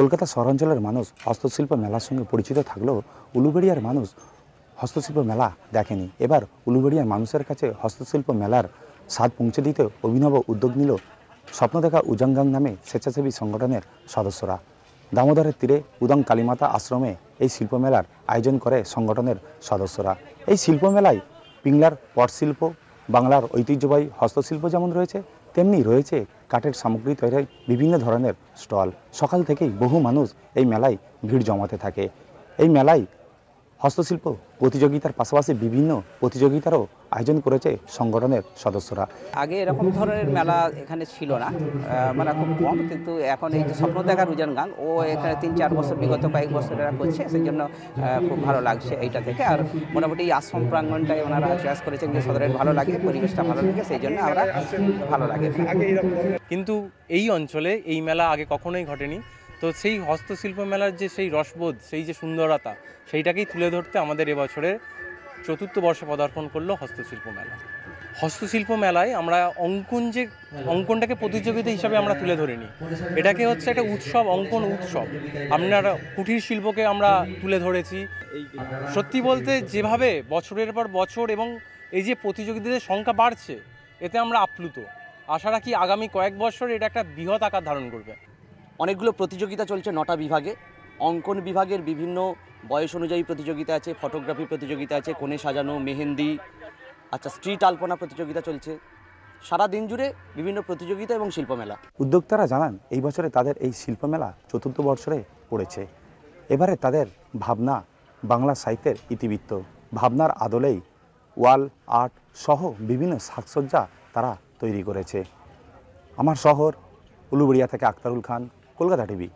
কলকাতা শহরাঞ্চলের মানুষ হস্তশিল্প মেলার সঙ্গে পরিচিত থাকলেও উলুবেড়িয়ার মানুষ হস্তশিল্প মেলা দেখেনি এবার উলুবেড়িয়ার মানুষের কাছে হস্তশিল্প মেলার স্বাদ পৌঁছে দিতে অভিনব উদ্যোগ নিল স্বপ্ন দেখা উজাঙ্গাং নামে স্বেচ্ছাসেবী সংগঠনের সদস্যরা দামোদরের তীরে উদং কালীমাতা আশ্রমে এই শিল্প মেলার আয়োজন করে সংগঠনের সদস্যরা এই শিল্প মেলায় পিংলার পটশিল্প বাংলার ঐতিহ্যবাহী হস্তশিল্প যেমন রয়েছে তেমনি রয়েছে কাঠের সামগ্রী তৈরি হয় বিভিন্ন ধরনের স্টল সকাল থেকেই বহু মানুষ এই মেলায় ভিড় জমাতে থাকে এই মেলায় হস্তশিল্প প্রতিযোগিতার পাশাপাশি বিভিন্ন প্রতিযোগিতারও আয়োজন করেছে সংগঠনের সদস্যরা আগে এরকম ধরনের মেলা এখানে ছিল না মানে খুব কম কিন্তু এখন এই যে স্বপ্ন দেখার রুজান গান ও এখানে তিন চার বছর বিগত কয়েক বছর এরা করছে সেই জন্য খুব ভালো লাগছে এইটা থেকে আর মোটামুটি এই আশ্রম প্রাঙ্গনটাই ওনারা চয়েস করেছেন যে সদরের ভালো লাগে পরিবেশটা ভালো লাগে সেই জন্য আমরা ভালো লাগে কিন্তু এই অঞ্চলে এই মেলা আগে কখনোই ঘটেনি তো সেই হস্তশিল্প মেলার যে সেই রসবোধ সেই যে সুন্দরতা সেইটাকেই তুলে ধরতে আমাদের এবছরের চতুর্থ বর্ষে পদার্পণ করলো হস্তশিল্প মেলা হস্তশিল্প মেলায় আমরা অঙ্কন যে অঙ্কনটাকে প্রতিযোগিতা হিসাবে আমরা তুলে ধরিনি এটাকে হচ্ছে একটা উৎসব অঙ্কন উৎসব আপনার কুটির শিল্পকে আমরা তুলে ধরেছি সত্যি বলতে যেভাবে বছরের পর বছর এবং এই যে প্রতিযোগিতাদের সংখ্যা বাড়ছে এতে আমরা আপ্লুত আশা রাখি আগামী কয়েক বছর এটা একটা বৃহৎ আকার ধারণ করবে অনেকগুলো প্রতিযোগিতা চলছে নটা বিভাগে অঙ্কন বিভাগের বিভিন্ন বয়স অনুযায়ী প্রতিযোগিতা আছে ফটোগ্রাফি প্রতিযোগিতা আছে কোণে সাজানো মেহেন্দি আচ্ছা স্ট্রিট আলপনা প্রতিযোগিতা চলছে সারা দিন জুড়ে বিভিন্ন প্রতিযোগিতা এবং শিল্পমেলা উদ্যোক্তারা জানান এই বছরে তাদের এই শিল্পমেলা চতুর্থ বছরে পড়েছে এবারে তাদের ভাবনা বাংলা সাহিত্যের ইতিবৃত্ত ভাবনার আদলেই ওয়াল আর্ট সহ বিভিন্ন শাকসজ্জা তারা তৈরি করেছে আমার শহর উলুবড়িয়া থেকে আক্তারুল খান কলকাতা টিভি